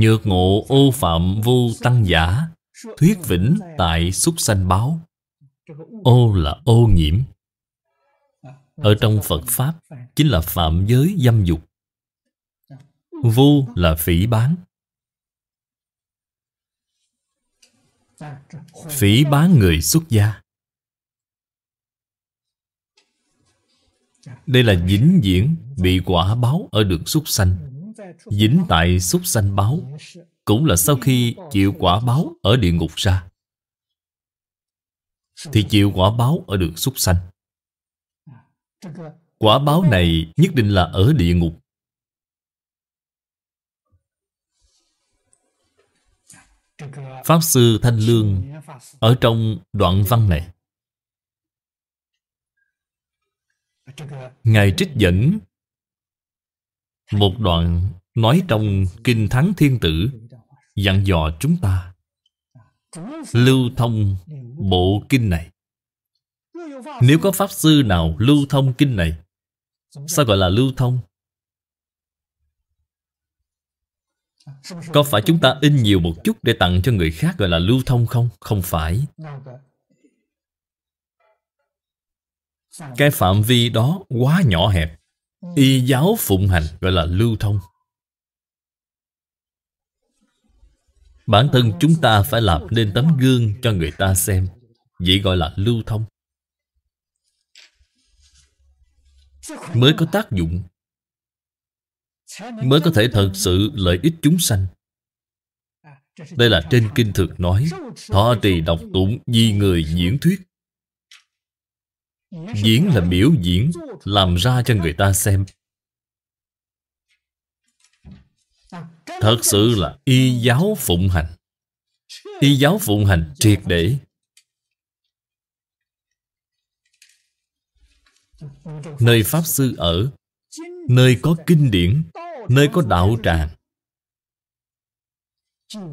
Nhược ngộ ô phạm vô tăng giả Thuyết vĩnh tại xúc sanh báo Ô là ô nhiễm Ở trong Phật Pháp Chính là phạm giới dâm dục Vô là phỉ bán Phỉ bán người xuất gia Đây là dính diễn Bị quả báo ở đường xuất sanh dính tại xúc sanh báo cũng là sau khi chịu quả báo ở địa ngục ra thì chịu quả báo ở đường xúc sanh quả báo này nhất định là ở địa ngục Pháp Sư Thanh Lương Ở trong đoạn văn này Ngài trích dẫn một đoạn nói trong Kinh Thắng Thiên Tử dặn dò chúng ta lưu thông bộ kinh này. Nếu có Pháp Sư nào lưu thông kinh này, sao gọi là lưu thông? Có phải chúng ta in nhiều một chút để tặng cho người khác gọi là lưu thông không? Không phải. Cái phạm vi đó quá nhỏ hẹp y ừ. giáo phụng hành gọi là lưu thông bản thân ờ, chúng ta phải làm nên tấm gương cho người ta xem vậy gọi là lưu thông mới có tác dụng mới có thể thật sự lợi ích chúng sanh à, đây là trên kinh thực nói thọ trì đọc tụng di người diễn thuyết Diễn là biểu diễn Làm ra cho người ta xem Thật sự là y giáo phụng hành Y giáo phụng hành triệt để Nơi Pháp Sư ở Nơi có kinh điển Nơi có đạo tràng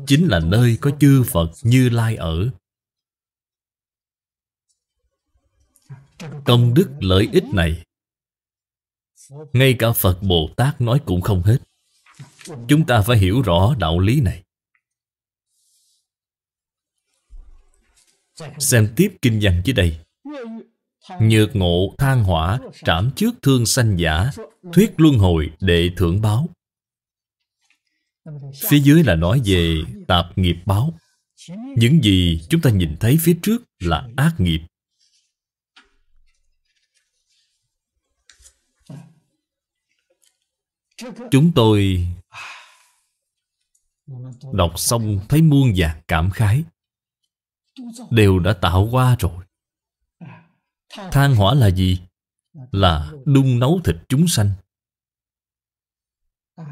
Chính là nơi có chư Phật Như Lai ở Công đức lợi ích này Ngay cả Phật Bồ Tát nói cũng không hết Chúng ta phải hiểu rõ đạo lý này Xem tiếp kinh văn dưới đây Nhược ngộ than hỏa Trảm trước thương sanh giả Thuyết luân hồi đệ thưởng báo Phía dưới là nói về tạp nghiệp báo Những gì chúng ta nhìn thấy phía trước là ác nghiệp Chúng tôi Đọc xong thấy muôn vàng cảm khái Đều đã tạo qua rồi Than hỏa là gì? Là đun nấu thịt chúng sanh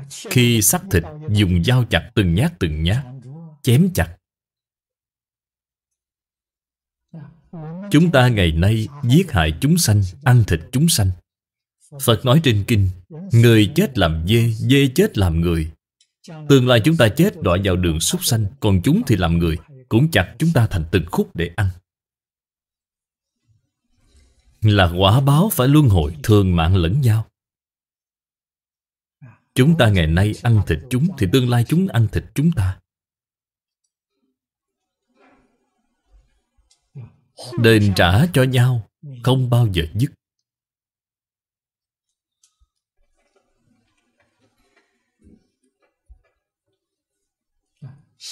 Khi sắc thịt dùng dao chặt từng nhát từng nhát Chém chặt Chúng ta ngày nay giết hại chúng sanh Ăn thịt chúng sanh Phật nói trên kinh Người chết làm dê, dê chết làm người Tương lai chúng ta chết đọa vào đường súc sanh Còn chúng thì làm người Cũng chặt chúng ta thành từng khúc để ăn Là quả báo phải luân hồi thường mạng lẫn nhau Chúng ta ngày nay ăn thịt chúng Thì tương lai chúng ăn thịt chúng ta Đền trả cho nhau Không bao giờ dứt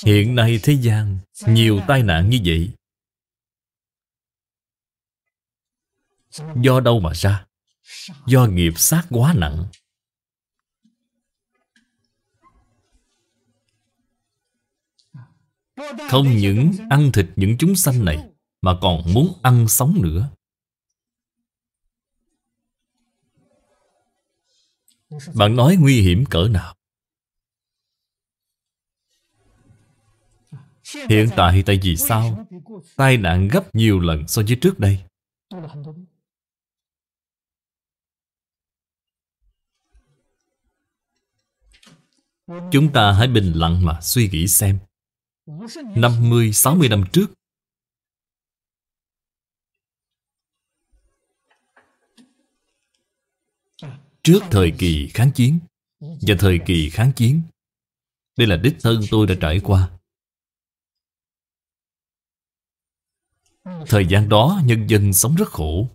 Hiện nay thế gian Nhiều tai nạn như vậy Do đâu mà ra Do nghiệp sát quá nặng Không những ăn thịt những chúng sanh này Mà còn muốn ăn sống nữa Bạn nói nguy hiểm cỡ nào Hiện tại tại vì sao Tai nạn gấp nhiều lần so với trước đây Chúng ta hãy bình lặng mà suy nghĩ xem 50-60 năm trước Trước thời kỳ kháng chiến Và thời kỳ kháng chiến Đây là đích thân tôi đã trải qua Thời gian đó nhân dân sống rất khổ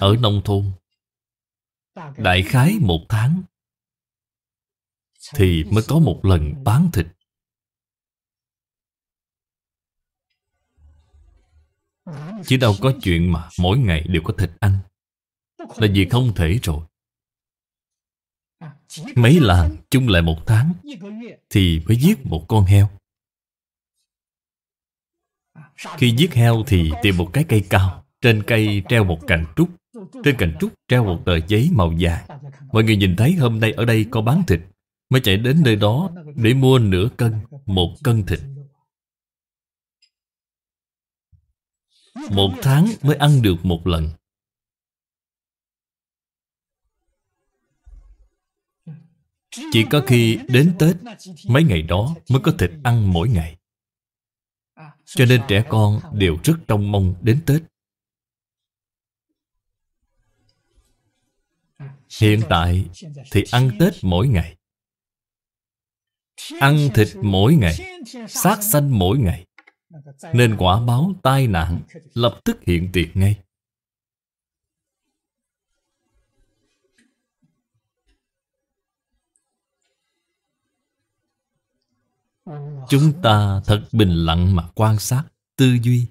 Ở nông thôn Đại khái một tháng Thì mới có một lần bán thịt Chứ đâu có chuyện mà mỗi ngày đều có thịt ăn Là vì không thể rồi Mấy làng chung lại một tháng Thì mới giết một con heo khi giết heo thì tìm một cái cây cao Trên cây treo một cành trúc Trên cành trúc treo một tờ giấy màu vàng Mọi người nhìn thấy hôm nay ở đây có bán thịt Mới chạy đến nơi đó để mua nửa cân, một cân thịt Một tháng mới ăn được một lần Chỉ có khi đến Tết Mấy ngày đó mới có thịt ăn mỗi ngày cho nên trẻ con đều rất trông mong đến Tết Hiện tại thì ăn Tết mỗi ngày Ăn thịt mỗi ngày Sát sanh mỗi ngày Nên quả báo tai nạn lập tức hiện tiền ngay chúng ta thật bình lặng mà quan sát tư duy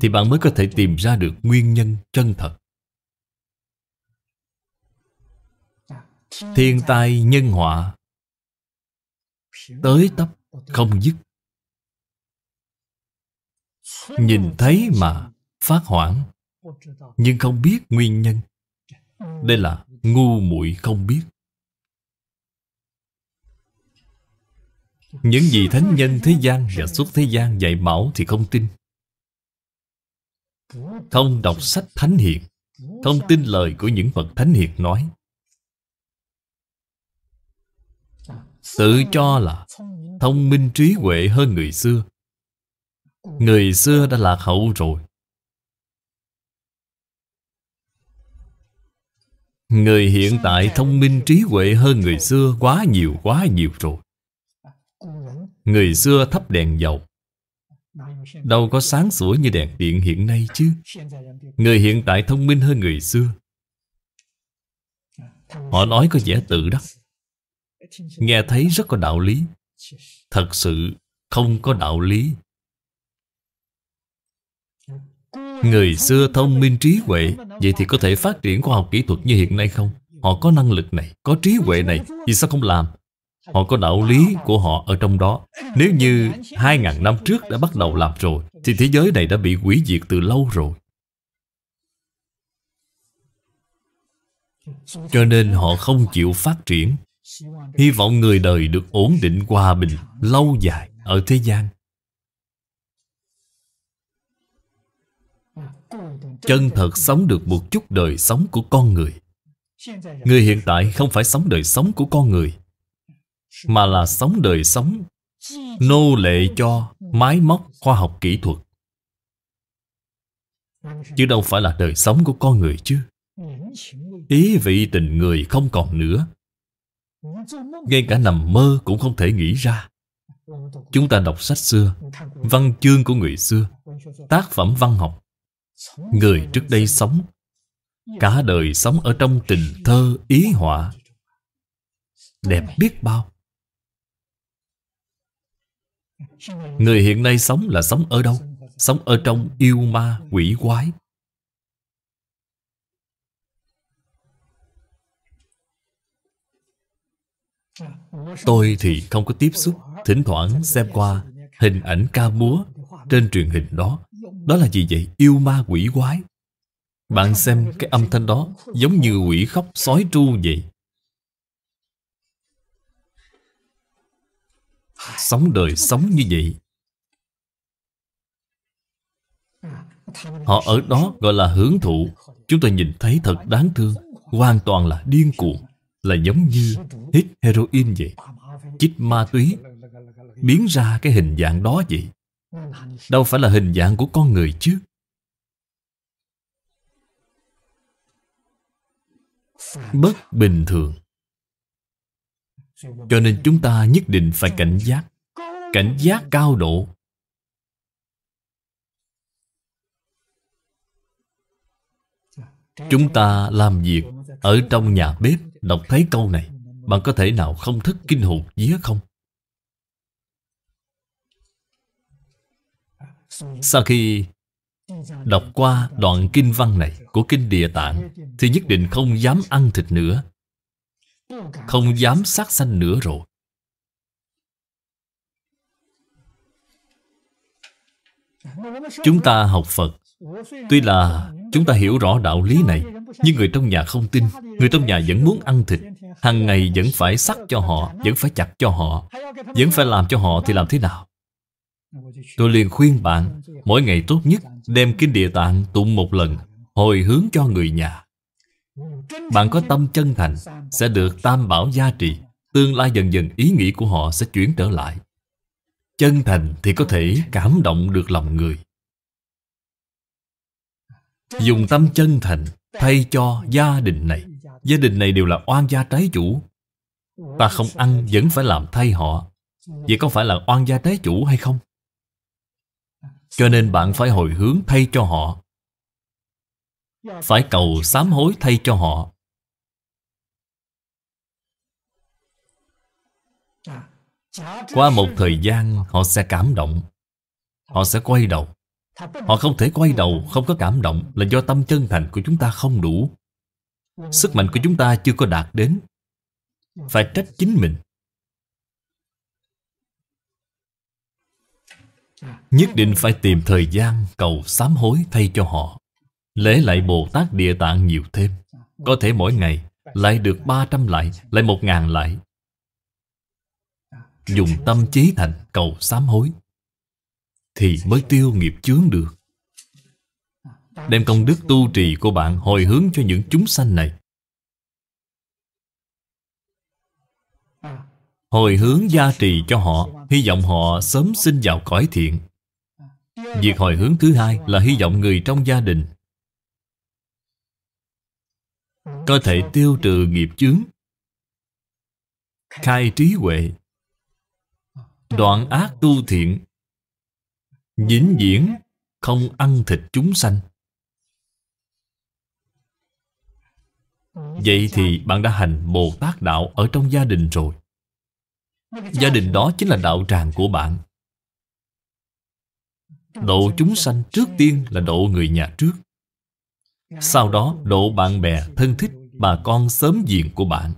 thì bạn mới có thể tìm ra được nguyên nhân chân thật thiên tai nhân họa tới tấp không dứt nhìn thấy mà phát hoảng nhưng không biết nguyên nhân đây là ngu muội không biết Những gì thánh nhân thế gian và suốt thế gian dạy bảo thì không tin Không đọc sách thánh hiền Không tin lời của những Phật thánh hiền nói Tự cho là thông minh trí huệ hơn người xưa Người xưa đã lạc hậu rồi Người hiện tại thông minh trí huệ hơn người xưa quá nhiều quá nhiều rồi Người xưa thắp đèn dầu Đâu có sáng sủa như đèn điện hiện nay chứ Người hiện tại thông minh hơn người xưa Họ nói có vẻ tự đắc Nghe thấy rất có đạo lý Thật sự không có đạo lý Người xưa thông minh trí huệ Vậy thì có thể phát triển khoa học kỹ thuật như hiện nay không? Họ có năng lực này, có trí huệ này Vì sao không làm? Họ có đạo lý của họ ở trong đó Nếu như 2.000 năm trước đã bắt đầu làm rồi Thì thế giới này đã bị hủy diệt từ lâu rồi Cho nên họ không chịu phát triển Hy vọng người đời được ổn định hòa bình Lâu dài ở thế gian Chân thật sống được một chút đời sống của con người Người hiện tại không phải sống đời sống của con người mà là sống đời sống nô lệ cho máy móc khoa học kỹ thuật chứ đâu phải là đời sống của con người chứ ý vị tình người không còn nữa ngay cả nằm mơ cũng không thể nghĩ ra chúng ta đọc sách xưa văn chương của người xưa tác phẩm văn học người trước đây sống cả đời sống ở trong tình thơ ý họa đẹp biết bao Người hiện nay sống là sống ở đâu? Sống ở trong yêu ma, quỷ quái Tôi thì không có tiếp xúc Thỉnh thoảng xem qua hình ảnh ca múa trên truyền hình đó Đó là gì vậy? Yêu ma quỷ quái Bạn xem cái âm thanh đó giống như quỷ khóc sói tru vậy sống đời sống như vậy họ ở đó gọi là hưởng thụ chúng ta nhìn thấy thật đáng thương hoàn toàn là điên cuồng là giống như hít heroin vậy chích ma túy biến ra cái hình dạng đó vậy đâu phải là hình dạng của con người chứ bất bình thường cho nên chúng ta nhất định phải cảnh giác Cảnh giác cao độ Chúng ta làm việc Ở trong nhà bếp Đọc thấy câu này Bạn có thể nào không thức kinh hồn vía không? Sau khi đọc qua đoạn kinh văn này của kinh Địa Tạng thì nhất định không dám ăn thịt nữa. Không dám sát sanh nữa rồi Chúng ta học Phật Tuy là chúng ta hiểu rõ đạo lý này Nhưng người trong nhà không tin Người trong nhà vẫn muốn ăn thịt hàng ngày vẫn phải sắc cho họ Vẫn phải chặt cho họ Vẫn phải làm cho họ thì làm thế nào Tôi liền khuyên bạn Mỗi ngày tốt nhất đem kinh địa tạng tụng một lần Hồi hướng cho người nhà bạn có tâm chân thành Sẽ được tam bảo gia trì Tương lai dần dần ý nghĩ của họ sẽ chuyển trở lại Chân thành thì có thể cảm động được lòng người Dùng tâm chân thành Thay cho gia đình này Gia đình này đều là oan gia trái chủ Ta không ăn vẫn phải làm thay họ Vậy có phải là oan gia trái chủ hay không? Cho nên bạn phải hồi hướng thay cho họ phải cầu sám hối thay cho họ qua một thời gian họ sẽ cảm động họ sẽ quay đầu họ không thể quay đầu không có cảm động là do tâm chân thành của chúng ta không đủ sức mạnh của chúng ta chưa có đạt đến phải trách chính mình nhất định phải tìm thời gian cầu sám hối thay cho họ Lễ lại Bồ Tát Địa Tạng nhiều thêm Có thể mỗi ngày lại được 300 lại Lại 1.000 lại Dùng tâm trí thành cầu sám hối Thì mới tiêu nghiệp chướng được Đem công đức tu trì của bạn hồi hướng cho những chúng sanh này Hồi hướng gia trì cho họ Hy vọng họ sớm sinh vào cõi thiện Việc hồi hướng thứ hai là hy vọng người trong gia đình có thể tiêu trừ nghiệp chướng khai trí huệ đoạn ác tu thiện dính diễn không ăn thịt chúng sanh vậy thì bạn đã hành bồ tát đạo ở trong gia đình rồi gia đình đó chính là đạo tràng của bạn độ chúng sanh trước tiên là độ người nhà trước sau đó độ bạn bè, thân thích, bà con sớm diện của bạn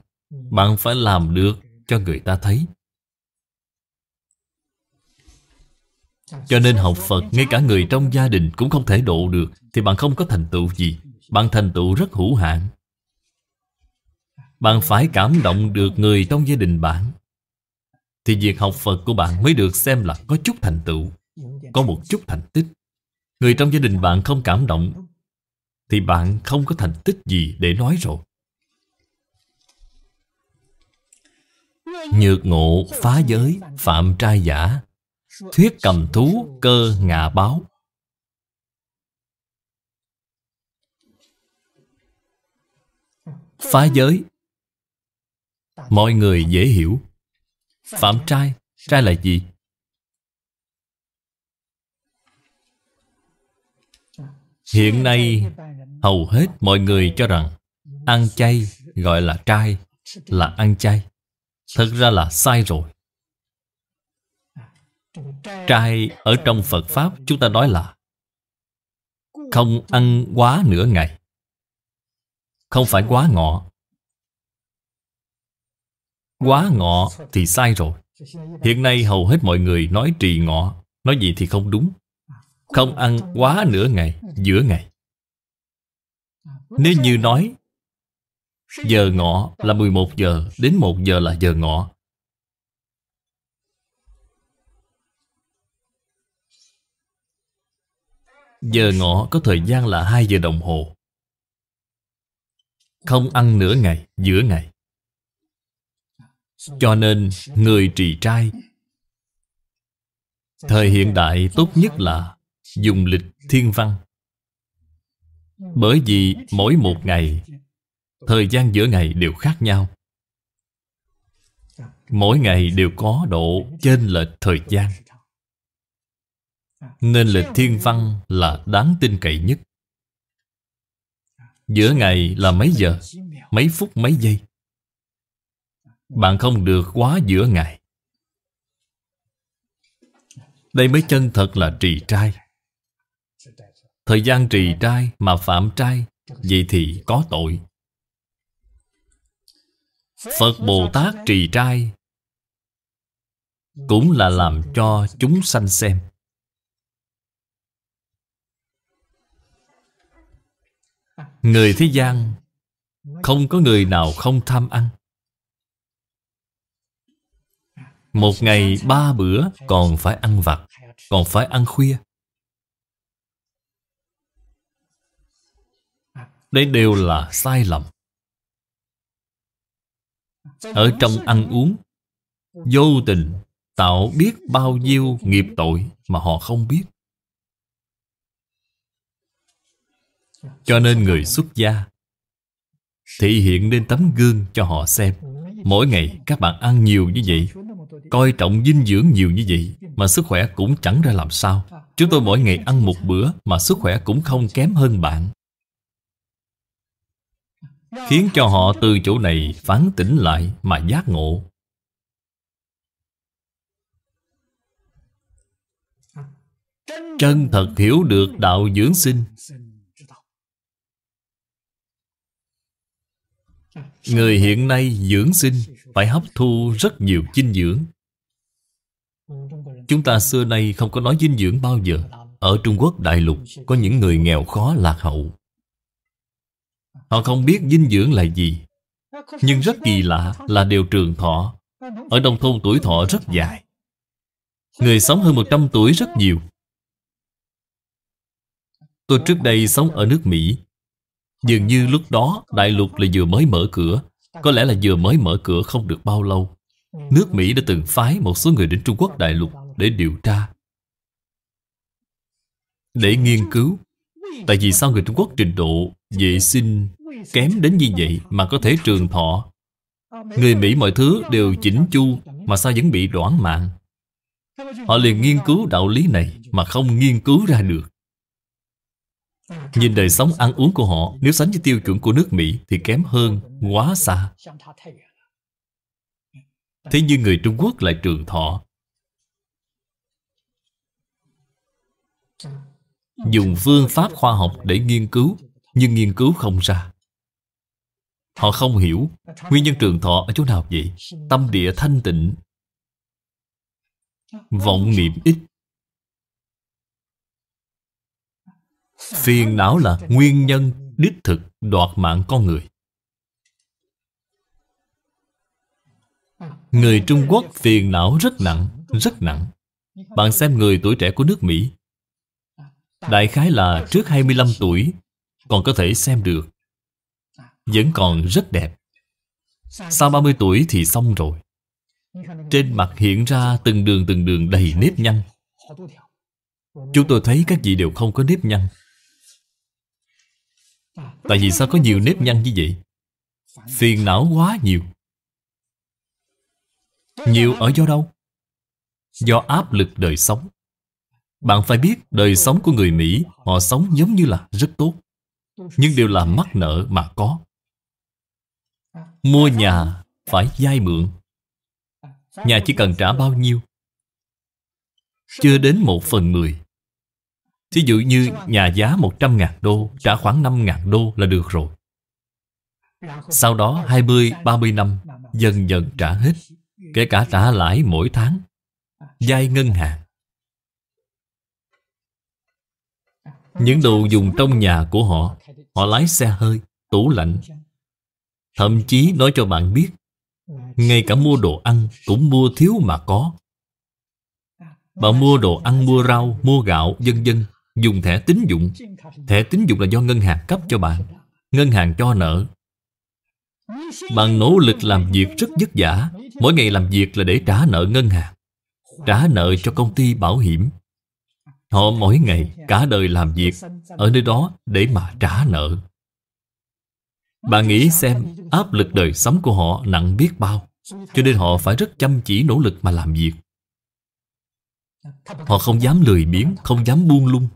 Bạn phải làm được cho người ta thấy Cho nên học Phật Ngay cả người trong gia đình cũng không thể độ được Thì bạn không có thành tựu gì Bạn thành tựu rất hữu hạn Bạn phải cảm động được người trong gia đình bạn Thì việc học Phật của bạn mới được xem là có chút thành tựu Có một chút thành tích Người trong gia đình bạn không cảm động thì bạn không có thành tích gì để nói rồi. Nhược ngộ phá giới phạm trai giả Thuyết cầm thú cơ ngạ báo Phá giới Mọi người dễ hiểu Phạm trai Trai là gì? Hiện nay Hầu hết mọi người cho rằng Ăn chay gọi là trai Là ăn chay Thật ra là sai rồi Trai ở trong Phật Pháp chúng ta nói là Không ăn quá nửa ngày Không phải quá ngọ Quá ngọ thì sai rồi Hiện nay hầu hết mọi người nói trì ngọ Nói gì thì không đúng Không ăn quá nửa ngày Giữa ngày nếu như nói Giờ ngọ là 11 giờ Đến 1 giờ là giờ ngọ Giờ ngọ có thời gian là 2 giờ đồng hồ Không ăn nửa ngày, giữa ngày Cho nên người trì trai Thời hiện đại tốt nhất là dùng lịch thiên văn bởi vì mỗi một ngày Thời gian giữa ngày đều khác nhau Mỗi ngày đều có độ chênh lệch thời gian Nên lịch thiên văn là đáng tin cậy nhất Giữa ngày là mấy giờ Mấy phút mấy giây Bạn không được quá giữa ngày Đây mới chân thật là trì trai Thời gian trì trai mà phạm trai Vậy thì có tội Phật Bồ Tát trì trai Cũng là làm cho chúng sanh xem Người thế gian Không có người nào không tham ăn Một ngày ba bữa còn phải ăn vặt Còn phải ăn khuya Đây đều là sai lầm Ở trong ăn uống Vô tình tạo biết bao nhiêu nghiệp tội mà họ không biết Cho nên người xuất gia Thị hiện nên tấm gương cho họ xem Mỗi ngày các bạn ăn nhiều như vậy Coi trọng dinh dưỡng nhiều như vậy Mà sức khỏe cũng chẳng ra làm sao Chúng tôi mỗi ngày ăn một bữa Mà sức khỏe cũng không kém hơn bạn Khiến cho họ từ chỗ này phán tỉnh lại mà giác ngộ Chân thật hiểu được đạo dưỡng sinh Người hiện nay dưỡng sinh Phải hấp thu rất nhiều dinh dưỡng Chúng ta xưa nay không có nói dinh dưỡng bao giờ Ở Trung Quốc đại lục Có những người nghèo khó lạc hậu Họ không biết dinh dưỡng là gì Nhưng rất kỳ lạ là đều trường thọ Ở nông thôn tuổi thọ rất dài Người sống hơn 100 tuổi rất nhiều Tôi trước đây sống ở nước Mỹ Dường như lúc đó đại lục là vừa mới mở cửa Có lẽ là vừa mới mở cửa không được bao lâu Nước Mỹ đã từng phái một số người đến Trung Quốc đại lục để điều tra Để nghiên cứu Tại vì sao người Trung Quốc trình độ vệ sinh Kém đến như vậy mà có thể trường thọ Người Mỹ mọi thứ đều chỉnh chu Mà sao vẫn bị đoản mạng Họ liền nghiên cứu đạo lý này Mà không nghiên cứu ra được Nhìn đời sống ăn uống của họ Nếu sánh với tiêu chuẩn của nước Mỹ Thì kém hơn quá xa Thế nhưng người Trung Quốc lại trường thọ Dùng phương pháp khoa học để nghiên cứu Nhưng nghiên cứu không ra Họ không hiểu Nguyên nhân trường thọ ở chỗ nào vậy Tâm địa thanh tịnh Vọng niệm ít Phiền não là nguyên nhân đích thực đoạt mạng con người Người Trung Quốc phiền não rất nặng, rất nặng Bạn xem người tuổi trẻ của nước Mỹ Đại khái là trước 25 tuổi Còn có thể xem được vẫn còn rất đẹp Sau 30 tuổi thì xong rồi Trên mặt hiện ra từng đường từng đường đầy nếp nhăn Chúng tôi thấy các vị đều không có nếp nhăn Tại vì sao có nhiều nếp nhăn như vậy? Phiền não quá nhiều Nhiều ở do đâu? Do áp lực đời sống Bạn phải biết đời sống của người Mỹ Họ sống giống như là rất tốt Nhưng đều là mắc nợ mà có Mua nhà phải vay mượn Nhà chỉ cần trả bao nhiêu Chưa đến một phần mười Thí dụ như nhà giá một trăm ngàn đô Trả khoảng năm ngàn đô là được rồi Sau đó hai mươi ba mươi năm Dần dần trả hết Kể cả trả lãi mỗi tháng vay ngân hàng Những đồ dùng trong nhà của họ Họ lái xe hơi, tủ lạnh, Thậm chí nói cho bạn biết Ngay cả mua đồ ăn cũng mua thiếu mà có Bạn mua đồ ăn, mua rau, mua gạo, dân dân Dùng thẻ tín dụng Thẻ tín dụng là do ngân hàng cấp cho bạn Ngân hàng cho nợ Bạn nỗ lực làm việc rất vất vả Mỗi ngày làm việc là để trả nợ ngân hàng Trả nợ cho công ty bảo hiểm Họ mỗi ngày cả đời làm việc Ở nơi đó để mà trả nợ bạn nghĩ xem áp lực đời sống của họ nặng biết bao Cho nên họ phải rất chăm chỉ nỗ lực mà làm việc Họ không dám lười biếng, không dám buông lung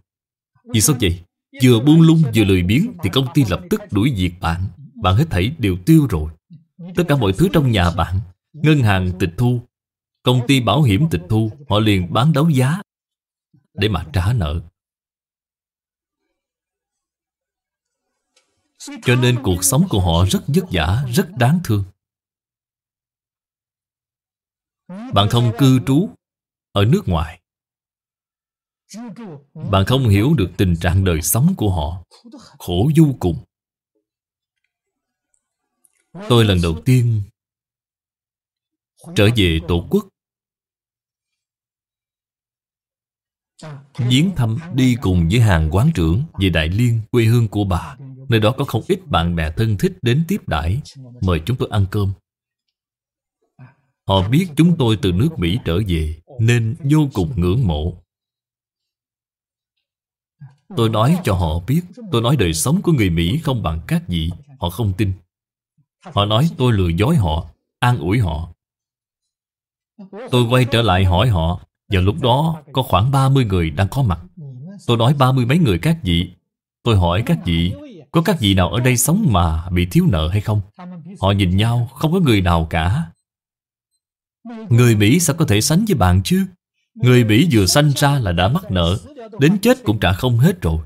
Vì sao vậy? Vừa buông lung vừa lười biếng Thì công ty lập tức đuổi việc bạn Bạn hết thảy đều tiêu rồi Tất cả mọi thứ trong nhà bạn Ngân hàng tịch thu Công ty bảo hiểm tịch thu Họ liền bán đấu giá Để mà trả nợ Cho nên cuộc sống của họ rất vất vả, rất đáng thương Bạn không cư trú ở nước ngoài Bạn không hiểu được tình trạng đời sống của họ Khổ vô cùng Tôi lần đầu tiên Trở về tổ quốc Viếng thăm đi cùng với hàng quán trưởng Về Đại Liên, quê hương của bà Nơi đó có không ít bạn bè thân thích đến tiếp đãi Mời chúng tôi ăn cơm Họ biết chúng tôi từ nước Mỹ trở về Nên vô cùng ngưỡng mộ Tôi nói cho họ biết Tôi nói đời sống của người Mỹ không bằng các vị Họ không tin Họ nói tôi lừa dối họ An ủi họ Tôi quay trở lại hỏi họ Và lúc đó có khoảng 30 người đang có mặt Tôi nói ba mươi mấy người các vị Tôi hỏi các vị có các vị nào ở đây sống mà bị thiếu nợ hay không? Họ nhìn nhau không có người nào cả Người Mỹ sao có thể sánh với bạn chứ? Người Mỹ vừa sanh ra là đã mắc nợ Đến chết cũng trả không hết rồi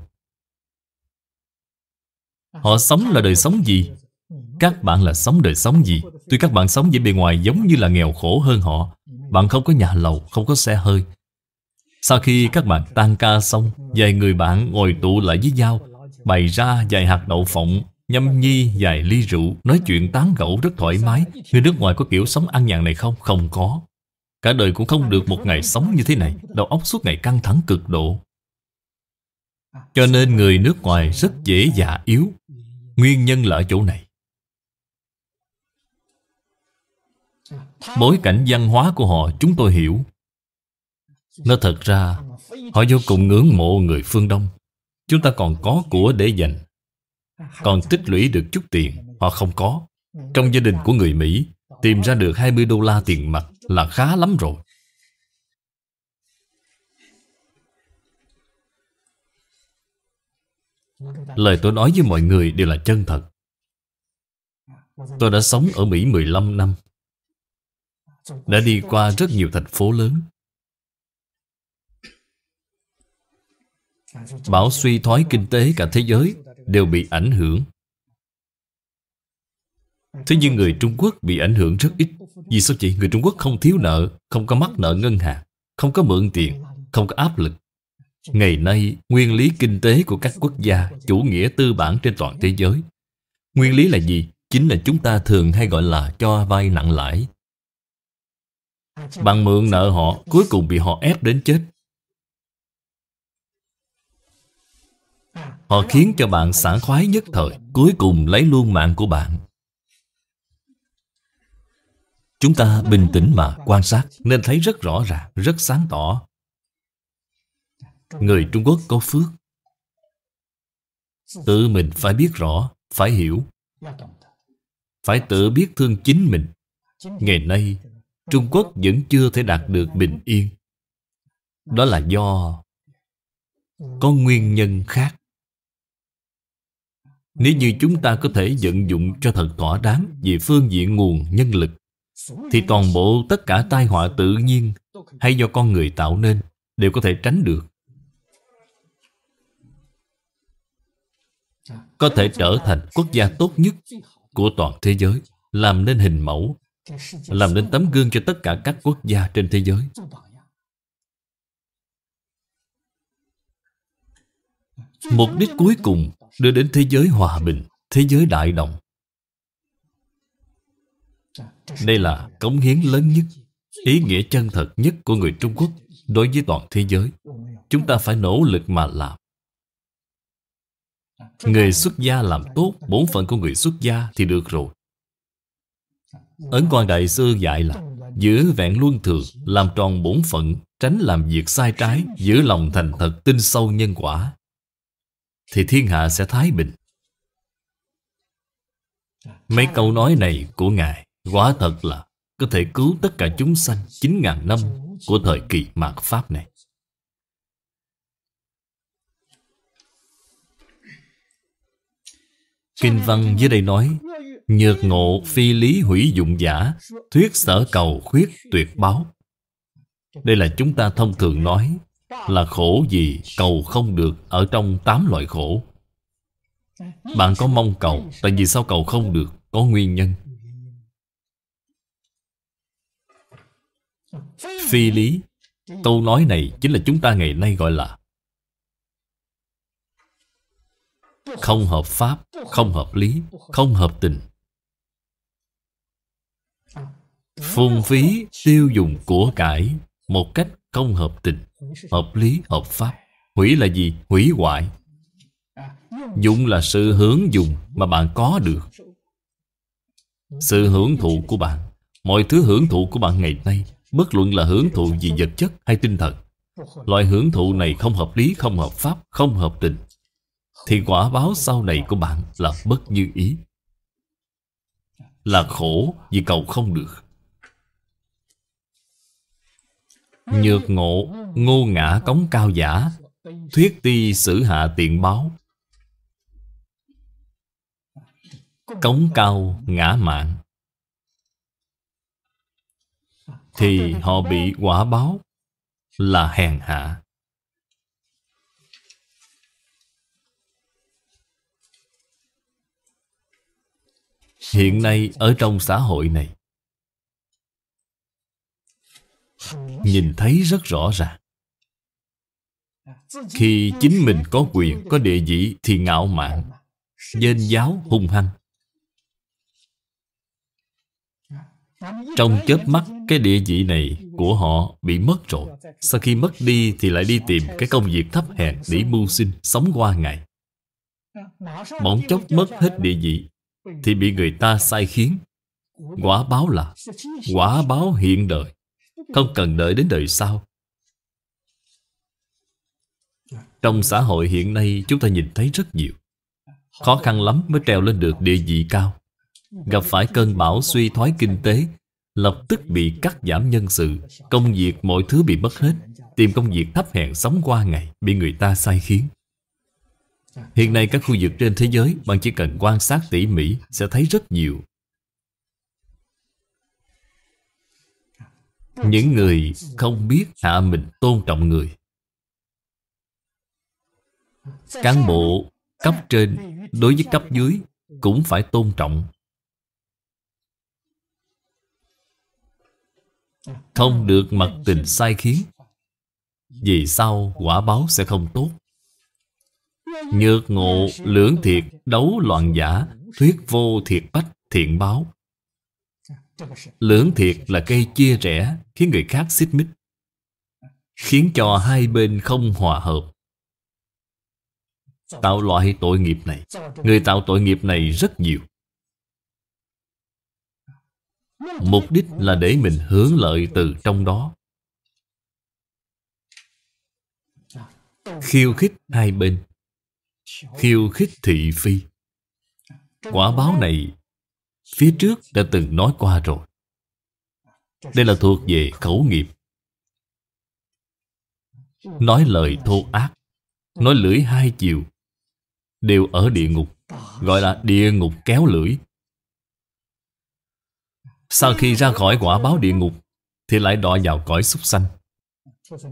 Họ sống là đời sống gì? Các bạn là sống đời sống gì? Tuy các bạn sống với bề ngoài giống như là nghèo khổ hơn họ Bạn không có nhà lầu, không có xe hơi Sau khi các bạn tan ca xong Vài người bạn ngồi tụ lại với nhau bày ra vài hạt đậu phộng, nhâm nhi vài ly rượu, nói chuyện tán gẫu rất thoải mái. Người nước ngoài có kiểu sống ăn nhàn này không? Không có. Cả đời cũng không được một ngày sống như thế này, đầu óc suốt ngày căng thẳng cực độ. Cho nên người nước ngoài rất dễ già yếu. Nguyên nhân là ở chỗ này. Bối cảnh văn hóa của họ chúng tôi hiểu Nó thật ra Họ vô cùng ngưỡng mộ người phương Đông Chúng ta còn có của để dành Còn tích lũy được chút tiền Họ không có Trong gia đình của người Mỹ Tìm ra được 20 đô la tiền mặt là khá lắm rồi Lời tôi nói với mọi người đều là chân thật Tôi đã sống ở Mỹ 15 năm Đã đi qua rất nhiều thành phố lớn Bão suy thoái kinh tế cả thế giới đều bị ảnh hưởng Thế nhưng người Trung Quốc bị ảnh hưởng rất ít Vì sao chị? Người Trung Quốc không thiếu nợ Không có mắc nợ ngân hàng Không có mượn tiền Không có áp lực Ngày nay, nguyên lý kinh tế của các quốc gia Chủ nghĩa tư bản trên toàn thế giới Nguyên lý là gì? Chính là chúng ta thường hay gọi là cho vay nặng lãi bằng mượn nợ họ Cuối cùng bị họ ép đến chết Họ khiến cho bạn xả khoái nhất thời Cuối cùng lấy luôn mạng của bạn Chúng ta bình tĩnh mà quan sát Nên thấy rất rõ ràng, rất sáng tỏ Người Trung Quốc có phước Tự mình phải biết rõ, phải hiểu Phải tự biết thương chính mình Ngày nay, Trung Quốc vẫn chưa thể đạt được bình yên Đó là do Có nguyên nhân khác nếu như chúng ta có thể vận dụng cho thật thỏa đáng về phương diện nguồn nhân lực, thì toàn bộ tất cả tai họa tự nhiên hay do con người tạo nên đều có thể tránh được. Có thể trở thành quốc gia tốt nhất của toàn thế giới, làm nên hình mẫu, làm nên tấm gương cho tất cả các quốc gia trên thế giới. Mục đích cuối cùng đưa đến thế giới hòa bình, thế giới đại đồng. Đây là cống hiến lớn nhất, ý nghĩa chân thật nhất của người Trung Quốc đối với toàn thế giới. Chúng ta phải nỗ lực mà làm. Người xuất gia làm tốt bổn phận của người xuất gia thì được rồi. Ấn quan đại sư dạy là giữ vẹn luân thường, làm tròn bổn phận, tránh làm việc sai trái, giữ lòng thành thật, tin sâu nhân quả, thì thiên hạ sẽ thái bình. Mấy câu nói này của Ngài quá thật là có thể cứu tất cả chúng sanh chín ngàn năm của thời kỳ mạt Pháp này. Kinh văn dưới đây nói Nhược ngộ phi lý hủy dụng giả Thuyết sở cầu khuyết tuyệt báo Đây là chúng ta thông thường nói là khổ gì cầu không được ở trong tám loại khổ bạn có mong cầu tại vì sao cầu không được có nguyên nhân phi lý câu nói này chính là chúng ta ngày nay gọi là không hợp pháp không hợp lý không hợp tình phung phí tiêu dùng của cải một cách không hợp tình hợp lý hợp pháp hủy là gì hủy hoại dùng là sự hướng dùng mà bạn có được sự hưởng thụ của bạn mọi thứ hưởng thụ của bạn ngày nay bất luận là hưởng thụ gì vật chất hay tinh thần loại hưởng thụ này không hợp lý không hợp pháp không hợp tình thì quả báo sau này của bạn là bất như ý là khổ vì cầu không được Nhược ngộ, ngô ngã cống cao giả Thuyết ti xử hạ tiện báo Cống cao ngã mạng Thì họ bị quả báo Là hèn hạ Hiện nay ở trong xã hội này nhìn thấy rất rõ ràng khi chính mình có quyền có địa vị thì ngạo mạn dên giáo hung hăng trong chớp mắt cái địa vị này của họ bị mất rồi sau khi mất đi thì lại đi tìm cái công việc thấp hèn để mưu sinh sống qua ngày bỗng chốc mất hết địa vị thì bị người ta sai khiến quả báo là quả báo hiện đời không cần đợi đến đời sau Trong xã hội hiện nay chúng ta nhìn thấy rất nhiều Khó khăn lắm mới trèo lên được địa vị cao Gặp phải cơn bão suy thoái kinh tế Lập tức bị cắt giảm nhân sự Công việc mọi thứ bị mất hết Tìm công việc thấp hèn sống qua ngày Bị người ta sai khiến Hiện nay các khu vực trên thế giới Bạn chỉ cần quan sát tỉ mỉ Sẽ thấy rất nhiều những người không biết hạ mình tôn trọng người cán bộ cấp trên đối với cấp dưới cũng phải tôn trọng không được mặc tình sai khiến vì sau quả báo sẽ không tốt nhược ngộ lưỡng thiệt đấu loạn giả thuyết vô thiệt bách thiện báo Lưỡng thiệt là cây chia rẽ khiến người khác xích mích, khiến cho hai bên không hòa hợp. Tạo loại tội nghiệp này, người tạo tội nghiệp này rất nhiều. Mục đích là để mình hướng lợi từ trong đó. Khiêu khích hai bên, khiêu khích thị phi. Quả báo này Phía trước đã từng nói qua rồi Đây là thuộc về khẩu nghiệp Nói lời thô ác Nói lưỡi hai chiều Đều ở địa ngục Gọi là địa ngục kéo lưỡi Sau khi ra khỏi quả báo địa ngục Thì lại đọa vào cõi súc sanh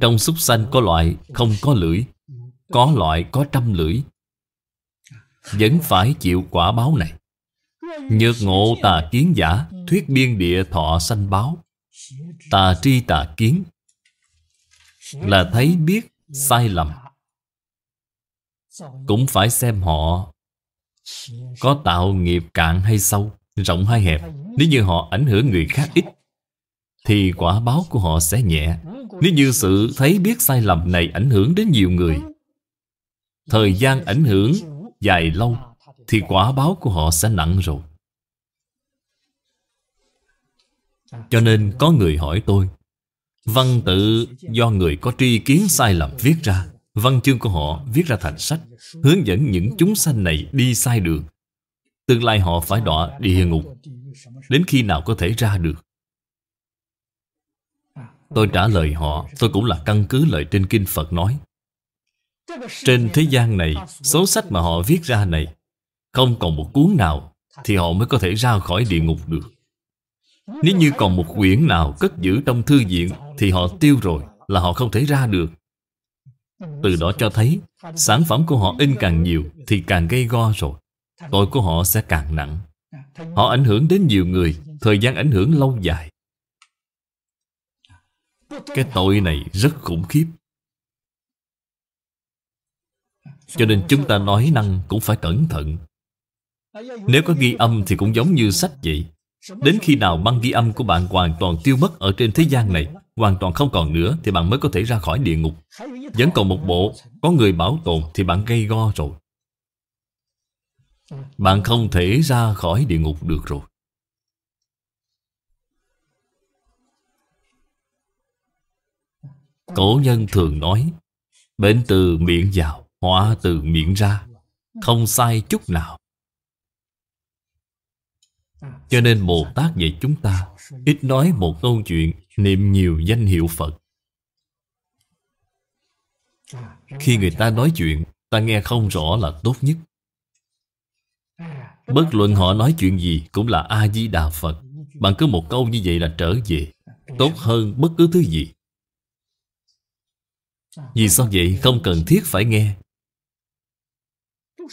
Trong súc sanh có loại không có lưỡi Có loại có trăm lưỡi Vẫn phải chịu quả báo này Nhược ngộ tà kiến giả Thuyết biên địa thọ sanh báo Tà tri tà kiến Là thấy biết sai lầm Cũng phải xem họ Có tạo nghiệp cạn hay sâu Rộng hay hẹp Nếu như họ ảnh hưởng người khác ít Thì quả báo của họ sẽ nhẹ Nếu như sự thấy biết sai lầm này ảnh hưởng đến nhiều người Thời gian ảnh hưởng dài lâu thì quả báo của họ sẽ nặng rồi Cho nên có người hỏi tôi Văn tự do người có tri kiến sai lầm viết ra Văn chương của họ viết ra thành sách Hướng dẫn những chúng sanh này đi sai đường Tương lai họ phải đọa địa ngục Đến khi nào có thể ra được Tôi trả lời họ Tôi cũng là căn cứ lời trên Kinh Phật nói Trên thế gian này Số sách mà họ viết ra này Không còn một cuốn nào Thì họ mới có thể ra khỏi địa ngục được nếu như còn một quyển nào cất giữ trong thư viện Thì họ tiêu rồi là họ không thể ra được Từ đó cho thấy Sản phẩm của họ in càng nhiều Thì càng gây go rồi Tội của họ sẽ càng nặng Họ ảnh hưởng đến nhiều người Thời gian ảnh hưởng lâu dài Cái tội này rất khủng khiếp Cho nên chúng ta nói năng cũng phải cẩn thận Nếu có ghi âm thì cũng giống như sách vậy Đến khi nào băng ghi âm của bạn hoàn toàn tiêu mất ở trên thế gian này Hoàn toàn không còn nữa thì bạn mới có thể ra khỏi địa ngục Vẫn còn một bộ có người bảo tồn thì bạn gây go rồi Bạn không thể ra khỏi địa ngục được rồi Cổ nhân thường nói Bệnh từ miệng vào, hóa từ miệng ra Không sai chút nào cho nên Bồ Tát dạy chúng ta Ít nói một câu chuyện Niệm nhiều danh hiệu Phật Khi người ta nói chuyện Ta nghe không rõ là tốt nhất Bất luận họ nói chuyện gì Cũng là A-di-đà Phật Bạn cứ một câu như vậy là trở về Tốt hơn bất cứ thứ gì Vì sao vậy không cần thiết phải nghe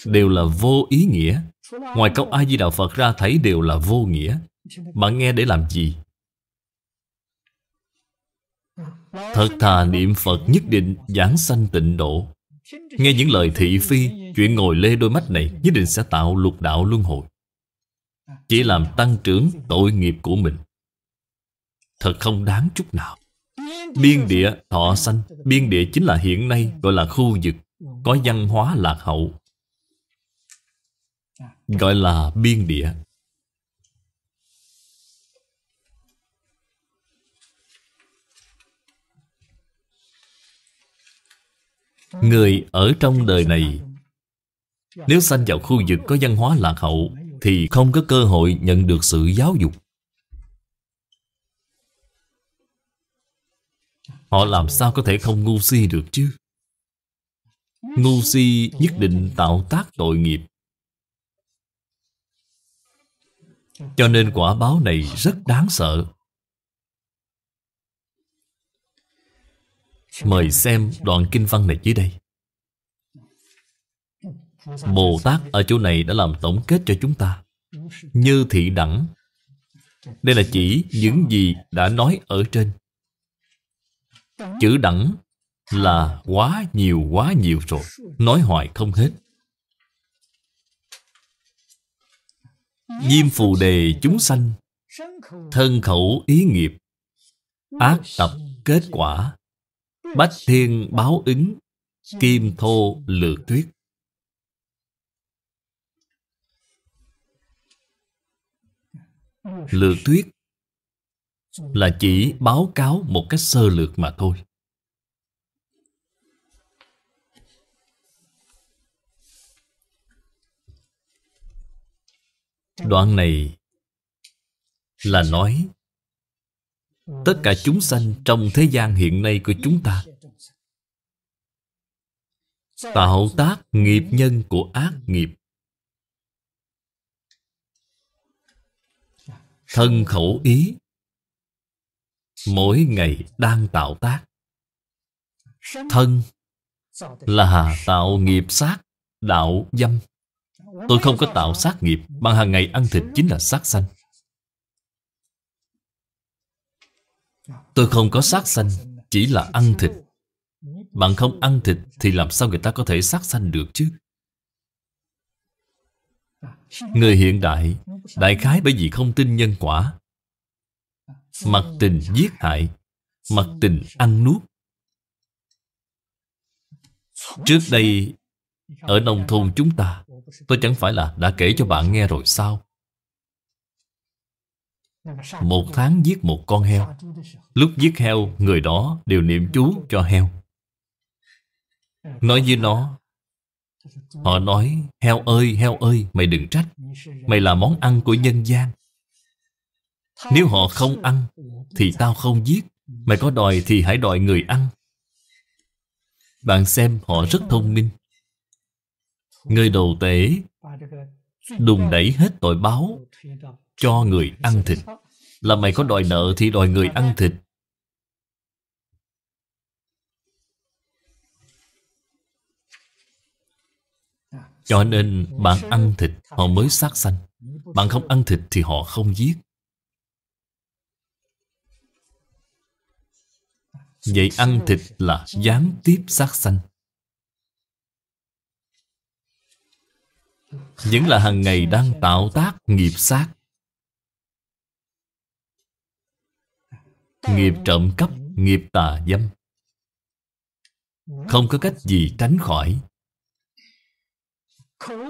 Đều là vô ý nghĩa Ngoài câu A-di-đà Phật ra thấy đều là vô nghĩa Bạn nghe để làm gì? Thật thà niệm Phật nhất định giảng sanh tịnh độ Nghe những lời thị phi Chuyện ngồi lê đôi mắt này Nhất định sẽ tạo lục đạo luân hồi Chỉ làm tăng trưởng tội nghiệp của mình Thật không đáng chút nào Biên địa thọ sanh Biên địa chính là hiện nay gọi là khu vực Có văn hóa lạc hậu gọi là biên địa. Người ở trong đời này Nếu sanh vào khu vực có văn hóa lạc hậu Thì không có cơ hội nhận được sự giáo dục Họ làm sao có thể không ngu si được chứ Ngu si nhất định tạo tác tội nghiệp Cho nên quả báo này rất đáng sợ Mời xem đoạn kinh văn này dưới đây Bồ Tát ở chỗ này đã làm tổng kết cho chúng ta Như thị đẳng Đây là chỉ những gì đã nói ở trên Chữ đẳng là quá nhiều quá nhiều rồi Nói hoài không hết Diêm phù đề chúng sanh Thân khẩu ý nghiệp Ác tập kết quả Bách thiên báo ứng Kim thô lược thuyết Lược thuyết là chỉ báo cáo một cách sơ lược mà thôi Đoạn này là nói tất cả chúng sanh trong thế gian hiện nay của chúng ta tạo tác nghiệp nhân của ác nghiệp thân khẩu ý mỗi ngày đang tạo tác thân là tạo nghiệp sát đạo dâm Tôi không có tạo sát nghiệp Bạn hàng ngày ăn thịt chính là sát sanh Tôi không có sát sanh Chỉ là ăn thịt Bạn không ăn thịt Thì làm sao người ta có thể sát sanh được chứ Người hiện đại Đại khái bởi vì không tin nhân quả Mặt tình giết hại Mặt tình ăn nuốt Trước đây Ở nông thôn chúng ta Tôi chẳng phải là đã kể cho bạn nghe rồi sao Một tháng giết một con heo Lúc giết heo Người đó đều niệm chú cho heo Nói với nó Họ nói Heo ơi heo ơi mày đừng trách Mày là món ăn của nhân gian Nếu họ không ăn Thì tao không giết Mày có đòi thì hãy đòi người ăn Bạn xem họ rất thông minh Người đầu tế đùng đẩy hết tội báo cho người ăn thịt. Là mày có đòi nợ thì đòi người ăn thịt. Cho nên bạn ăn thịt họ mới sát sanh. Bạn không ăn thịt thì họ không giết. Vậy ăn thịt là gián tiếp sát sanh Vẫn là hàng ngày đang tạo tác nghiệp sát Nghiệp trộm cắp, nghiệp tà dâm Không có cách gì tránh khỏi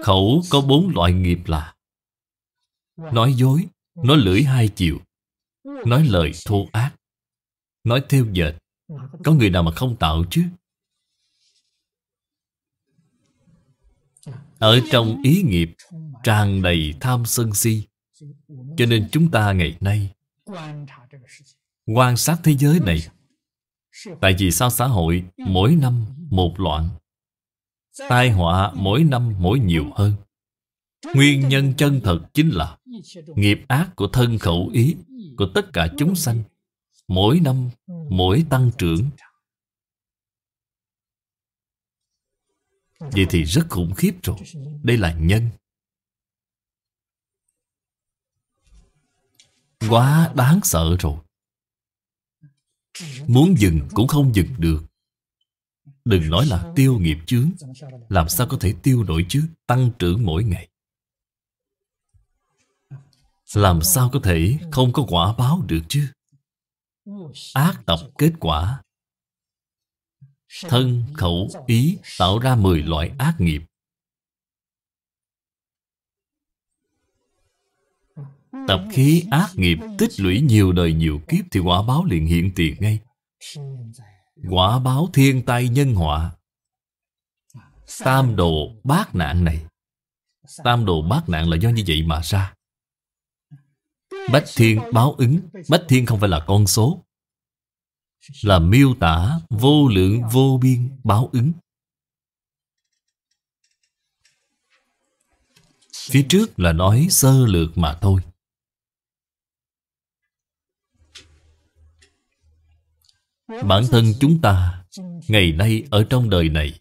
Khẩu có bốn loại nghiệp là Nói dối, nói lưỡi hai chiều Nói lời thô ác Nói theo dệt Có người nào mà không tạo chứ Ở trong ý nghiệp tràn đầy tham sân si Cho nên chúng ta ngày nay Quan sát thế giới này Tại vì sao xã hội mỗi năm một loạn Tai họa mỗi năm mỗi nhiều hơn Nguyên nhân chân thật chính là Nghiệp ác của thân khẩu ý Của tất cả chúng sanh Mỗi năm mỗi tăng trưởng Vậy thì rất khủng khiếp rồi Đây là nhân Quá đáng sợ rồi Muốn dừng cũng không dừng được Đừng nói là tiêu nghiệp chướng Làm sao có thể tiêu nổi chứ Tăng trưởng mỗi ngày Làm sao có thể không có quả báo được chứ Ác tập kết quả thân khẩu ý tạo ra mười loại ác nghiệp Tập khí ác nghiệp tích lũy nhiều đời nhiều kiếp Thì quả báo liền hiện tiền ngay Quả báo thiên tai nhân họa Tam đồ bát nạn này Tam đồ bát nạn là do như vậy mà ra Bách thiên báo ứng Bách thiên không phải là con số là miêu tả vô lượng vô biên báo ứng. Phía trước là nói sơ lược mà thôi. Bản thân chúng ta ngày nay ở trong đời này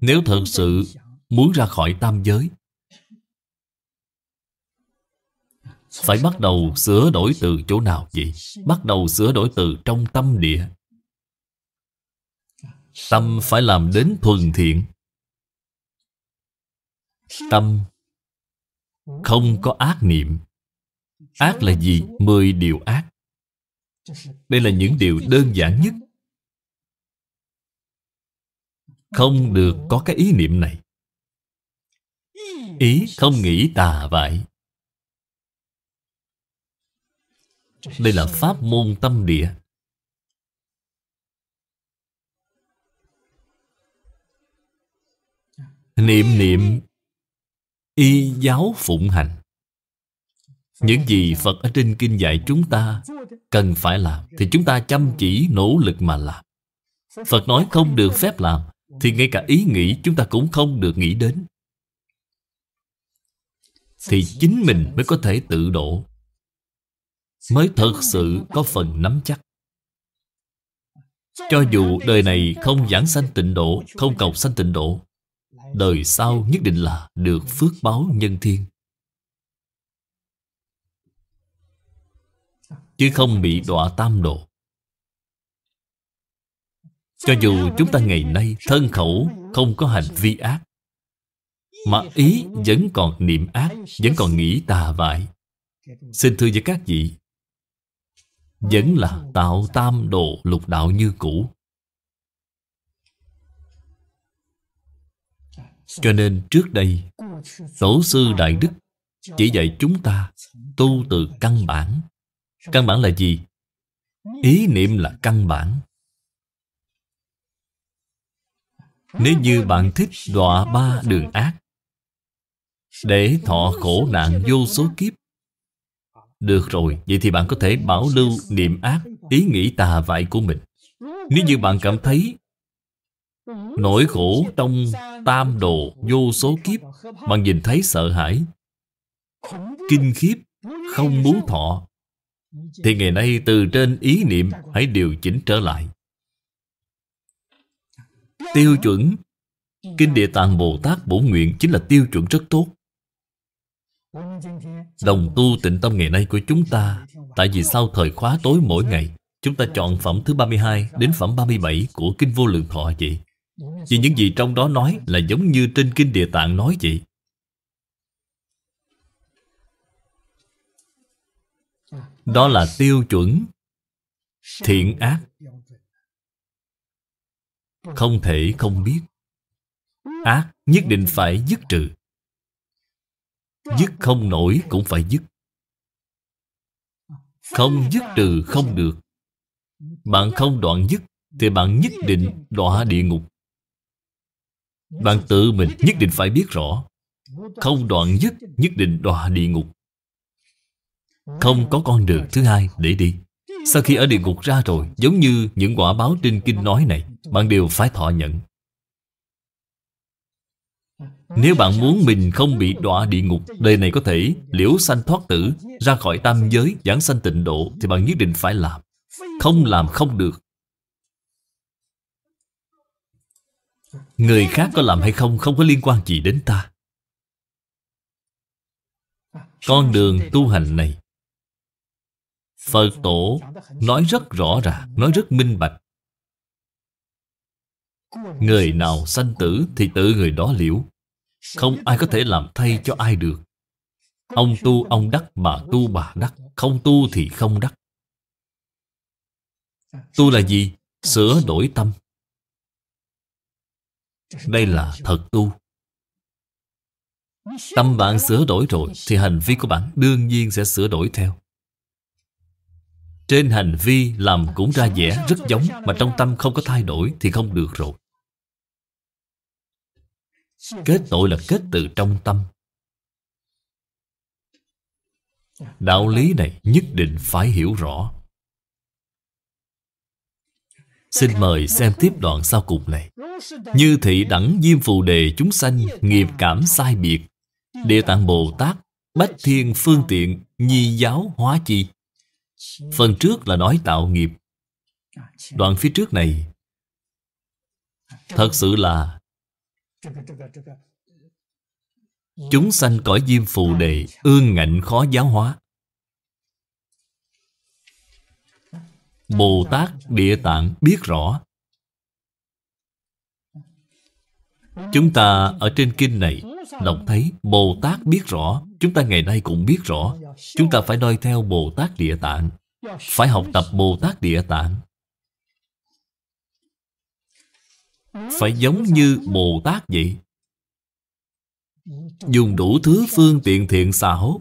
nếu thật sự muốn ra khỏi tam giới Phải bắt đầu sửa đổi từ chỗ nào vậy? Bắt đầu sửa đổi từ trong tâm địa. Tâm phải làm đến thuần thiện. Tâm không có ác niệm. Ác là gì? Mười điều ác. Đây là những điều đơn giản nhất. Không được có cái ý niệm này. Ý không nghĩ tà vậy Đây là pháp môn tâm địa Niệm niệm Y giáo phụng hành Những gì Phật ở trên kinh dạy chúng ta Cần phải làm Thì chúng ta chăm chỉ nỗ lực mà làm Phật nói không được phép làm Thì ngay cả ý nghĩ chúng ta cũng không được nghĩ đến Thì chính mình mới có thể tự độ mới thật sự có phần nắm chắc cho dù đời này không giảng sanh tịnh độ không cầu sanh tịnh độ đời sau nhất định là được phước báo nhân thiên chứ không bị đọa tam độ cho dù chúng ta ngày nay thân khẩu không có hành vi ác mà ý vẫn còn niệm ác vẫn còn nghĩ tà vại xin thưa với các vị vẫn là tạo tam độ lục đạo như cũ Cho nên trước đây Tổ sư Đại Đức Chỉ dạy chúng ta tu từ căn bản Căn bản là gì? Ý niệm là căn bản Nếu như bạn thích đọa ba đường ác Để thọ khổ nạn vô số kiếp được rồi, vậy thì bạn có thể bảo lưu niệm ác, ý nghĩ tà vại của mình. Nếu như bạn cảm thấy nỗi khổ trong tam đồ vô số kiếp, bạn nhìn thấy sợ hãi, kinh khiếp, không muốn thọ, thì ngày nay từ trên ý niệm hãy điều chỉnh trở lại. Tiêu chuẩn Kinh Địa Tạng Bồ Tát Bổ Nguyện chính là tiêu chuẩn rất tốt. Đồng tu tịnh tâm ngày nay của chúng ta Tại vì sau thời khóa tối mỗi ngày Chúng ta chọn phẩm thứ 32 đến phẩm 37 của Kinh Vô Lượng Thọ vậy Vì những gì trong đó nói là giống như trên Kinh Địa Tạng nói vậy Đó là tiêu chuẩn Thiện ác Không thể không biết Ác nhất định phải dứt trừ Dứt không nổi cũng phải dứt Không dứt trừ không được Bạn không đoạn dứt Thì bạn nhất định đọa địa ngục Bạn tự mình nhất định phải biết rõ Không đoạn dứt nhất định đọa địa ngục Không có con đường thứ hai để đi Sau khi ở địa ngục ra rồi Giống như những quả báo trên kinh nói này Bạn đều phải thọ nhận nếu bạn muốn mình không bị đọa địa ngục Đời này có thể liễu sanh thoát tử Ra khỏi tam giới giảng sanh tịnh độ Thì bạn nhất định phải làm Không làm không được Người khác có làm hay không Không có liên quan gì đến ta Con đường tu hành này Phật tổ nói rất rõ ràng Nói rất minh bạch Người nào sanh tử thì tự người đó liễu không ai có thể làm thay cho ai được Ông tu ông đắc, bà tu bà đắc Không tu thì không đắc Tu là gì? Sửa đổi tâm Đây là thật tu Tâm bạn sửa đổi rồi Thì hành vi của bạn đương nhiên sẽ sửa đổi theo Trên hành vi làm cũng ra vẻ rất giống Mà trong tâm không có thay đổi thì không được rồi Kết tội là kết từ trong tâm Đạo lý này nhất định phải hiểu rõ Xin mời xem tiếp đoạn sau cùng này Như thị đẳng diêm phù đề chúng sanh Nghiệp cảm sai biệt Địa tạng Bồ Tát Bách thiên phương tiện Nhi giáo hóa chi Phần trước là nói tạo nghiệp Đoạn phía trước này Thật sự là Chúng sanh cõi diêm phù đề Ương ngạnh khó giáo hóa Bồ Tát Địa Tạng biết rõ Chúng ta ở trên kinh này Đọc thấy Bồ Tát biết rõ Chúng ta ngày nay cũng biết rõ Chúng ta phải noi theo Bồ Tát Địa Tạng Phải học tập Bồ Tát Địa Tạng phải giống như Bồ Tát vậy. Dùng đủ thứ phương tiện thiện xảo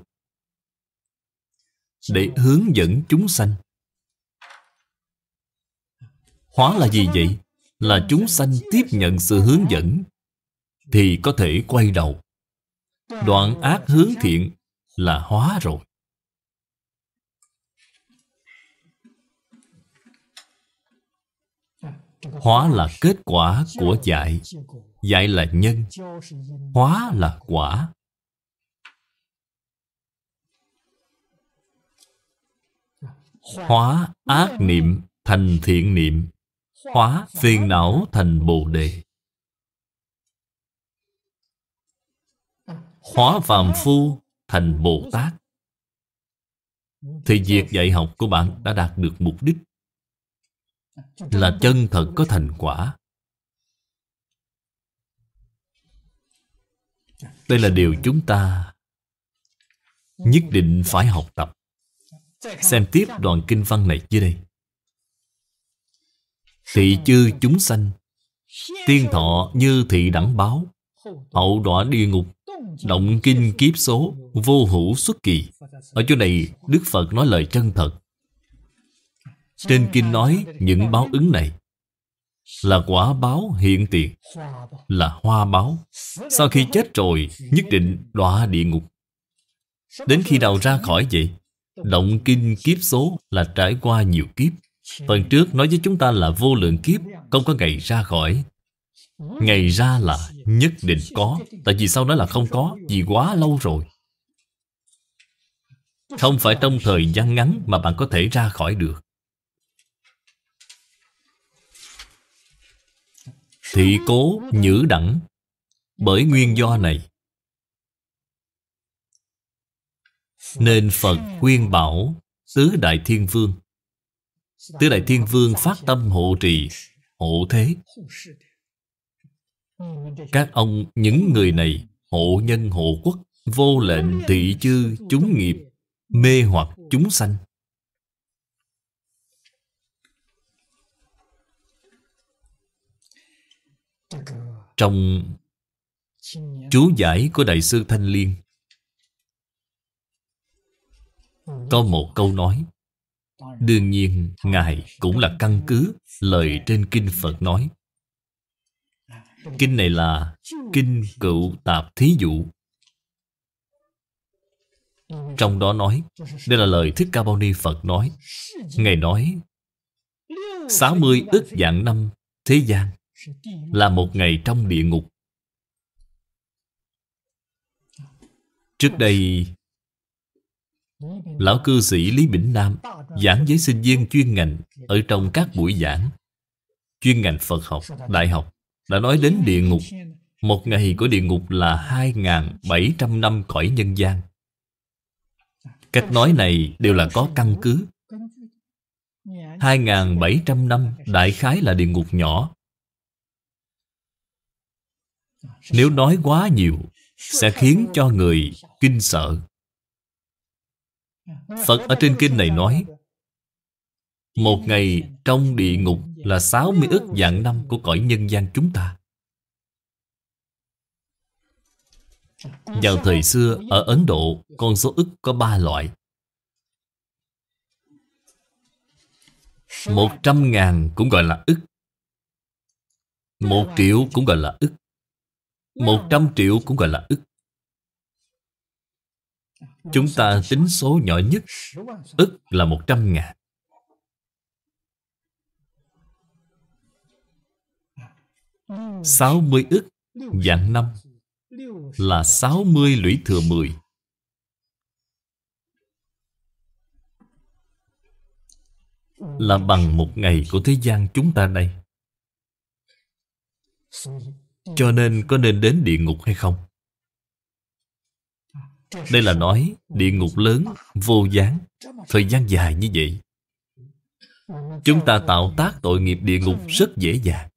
để hướng dẫn chúng sanh. Hóa là gì vậy? Là chúng sanh tiếp nhận sự hướng dẫn thì có thể quay đầu. Đoạn ác hướng thiện là hóa rồi. Hóa là kết quả của dạy Dạy là nhân Hóa là quả Hóa ác niệm thành thiện niệm Hóa phiền não thành bồ đề Hóa phàm phu thành Bồ Tát Thì việc dạy học của bạn đã đạt được mục đích là chân thật có thành quả đây là điều chúng ta nhất định phải học tập xem tiếp đoạn kinh văn này dưới đây thị chư chúng sanh tiên thọ như thị đẳng báo hậu đọa địa ngục động kinh kiếp số vô hữu xuất kỳ ở chỗ này đức phật nói lời chân thật trên kinh nói những báo ứng này Là quả báo hiện tiền Là hoa báo Sau khi chết rồi Nhất định đọa địa ngục Đến khi đầu ra khỏi vậy Động kinh kiếp số là trải qua nhiều kiếp Phần trước nói với chúng ta là vô lượng kiếp Không có ngày ra khỏi Ngày ra là nhất định có Tại vì sau đó là không có Vì quá lâu rồi Không phải trong thời gian ngắn Mà bạn có thể ra khỏi được thị cố nhữ đẳng bởi nguyên do này nên phật khuyên bảo tứ đại thiên vương tứ đại thiên vương phát tâm hộ trì hộ thế các ông những người này hộ nhân hộ quốc vô lệnh thị chư chúng nghiệp mê hoặc chúng sanh Trong chú giải của Đại sư Thanh Liên Có một câu nói Đương nhiên Ngài cũng là căn cứ lời trên Kinh Phật nói Kinh này là Kinh Cựu Tạp Thí Dụ Trong đó nói Đây là lời Thích Ca Bao Ni Phật nói Ngài nói 60 ức dạng năm Thế gian là một ngày trong địa ngục trước đây lão cư sĩ lý bỉnh nam giảng với sinh viên chuyên ngành ở trong các buổi giảng chuyên ngành phật học đại học đã nói đến địa ngục một ngày của địa ngục là 2.700 năm cõi nhân gian Cách nói này đều là có căn cứ 2.700 năm đại khái là địa ngục nhỏ nếu nói quá nhiều Sẽ khiến cho người kinh sợ Phật ở trên kinh này nói Một ngày trong địa ngục là 60 ức vạn năm của cõi nhân gian chúng ta Vào thời xưa ở Ấn Độ Con số ức có ba loại Một trăm ngàn cũng gọi là ức Một triệu cũng gọi là ức một trăm triệu cũng gọi là ức Chúng ta tính số nhỏ nhất ức là một trăm ngàn sáu mươi ức dạng năm là sáu mươi lũy thừa mười là bằng một ngày của thế gian chúng ta đây cho nên có nên đến địa ngục hay không? Đây là nói địa ngục lớn, vô gián, thời gian dài như vậy. Chúng ta tạo tác tội nghiệp địa ngục rất dễ dàng.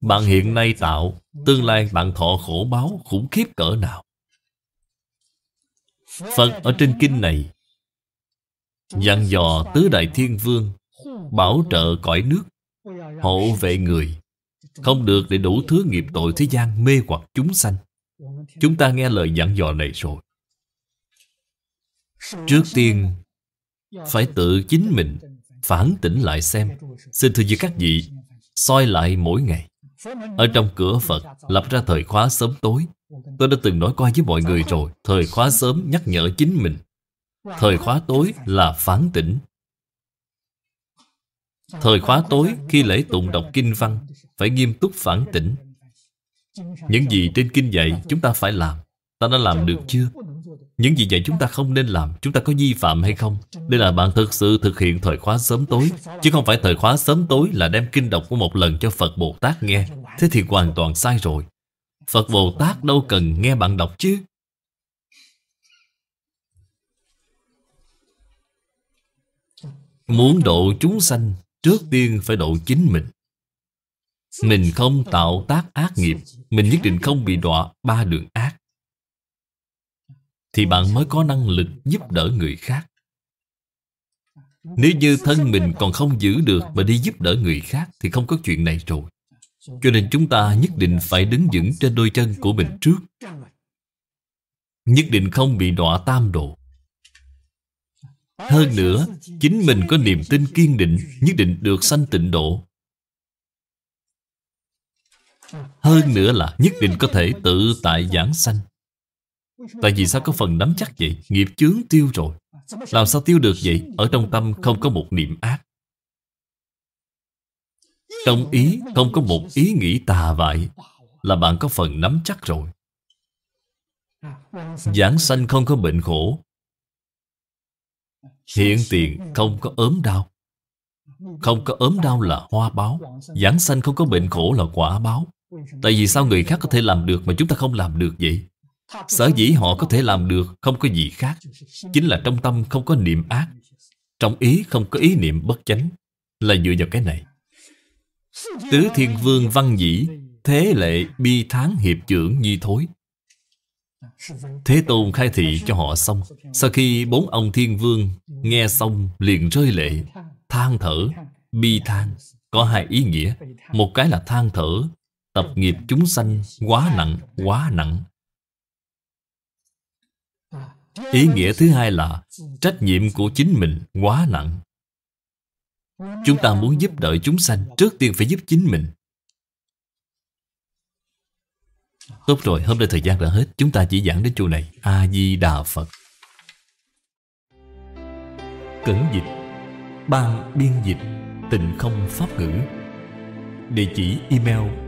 Bạn hiện nay tạo, tương lai bạn thọ khổ báo khủng khiếp cỡ nào. Phật ở trên kinh này dặn dò tứ đại thiên vương bảo trợ cõi nước, hộ vệ người. Không được để đủ thứ nghiệp tội thế gian mê hoặc chúng sanh Chúng ta nghe lời dặn dò này rồi Trước tiên Phải tự chính mình Phản tỉnh lại xem Xin thưa với các vị soi lại mỗi ngày Ở trong cửa Phật lập ra thời khóa sớm tối Tôi đã từng nói qua với mọi người rồi Thời khóa sớm nhắc nhở chính mình Thời khóa tối là phản tỉnh Thời khóa tối khi lễ tụng đọc kinh văn phải nghiêm túc phản tỉnh. Những gì trên kinh dạy chúng ta phải làm, ta đã làm được chưa? Những gì dạy chúng ta không nên làm Chúng ta có vi phạm hay không Đây là bạn thực sự thực hiện thời khóa sớm tối Chứ không phải thời khóa sớm tối Là đem kinh đọc của một lần cho Phật Bồ Tát nghe Thế thì hoàn toàn sai rồi Phật Bồ Tát đâu cần nghe bạn đọc chứ Muốn độ chúng sanh Trước tiên phải độ chính mình mình không tạo tác ác nghiệp Mình nhất định không bị đọa ba đường ác Thì bạn mới có năng lực giúp đỡ người khác Nếu như thân mình còn không giữ được Mà đi giúp đỡ người khác Thì không có chuyện này rồi Cho nên chúng ta nhất định phải đứng vững Trên đôi chân của mình trước Nhất định không bị đọa tam độ hơn nữa, chính mình có niềm tin kiên định Nhất định được sanh tịnh độ hơn nữa là nhất định có thể tự tại giảng sanh Tại vì sao có phần nắm chắc vậy Nghiệp chướng tiêu rồi Làm sao tiêu được vậy Ở trong tâm không có một niệm ác Trong ý không có một ý nghĩ tà vại Là bạn có phần nắm chắc rồi Giảng sanh không có bệnh khổ Hiện tiền không có ốm đau Không có ốm đau là hoa báo Giảng sanh không có bệnh khổ là quả báo Tại vì sao người khác có thể làm được mà chúng ta không làm được vậy? Sở dĩ họ có thể làm được không có gì khác Chính là trong tâm không có niệm ác Trong ý không có ý niệm bất chánh Là dựa vào cái này Tứ thiên vương văn dĩ Thế lệ bi tháng hiệp trưởng nhi thối Thế Tôn khai thị cho họ xong Sau khi bốn ông thiên vương Nghe xong liền rơi lệ than thở Bi than Có hai ý nghĩa Một cái là than thở tập nghiệp chúng sanh quá nặng, quá nặng. Ý nghĩa thứ hai là trách nhiệm của chính mình quá nặng. Chúng ta muốn giúp đỡ chúng sanh, trước tiên phải giúp chính mình. Tốt rồi, hôm nay thời gian đã hết, chúng ta chỉ giảng đến chỗ này. A-di-đà Phật. Cẩn dịch Ban biên dịch Tình không pháp ngữ Địa chỉ email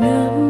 能。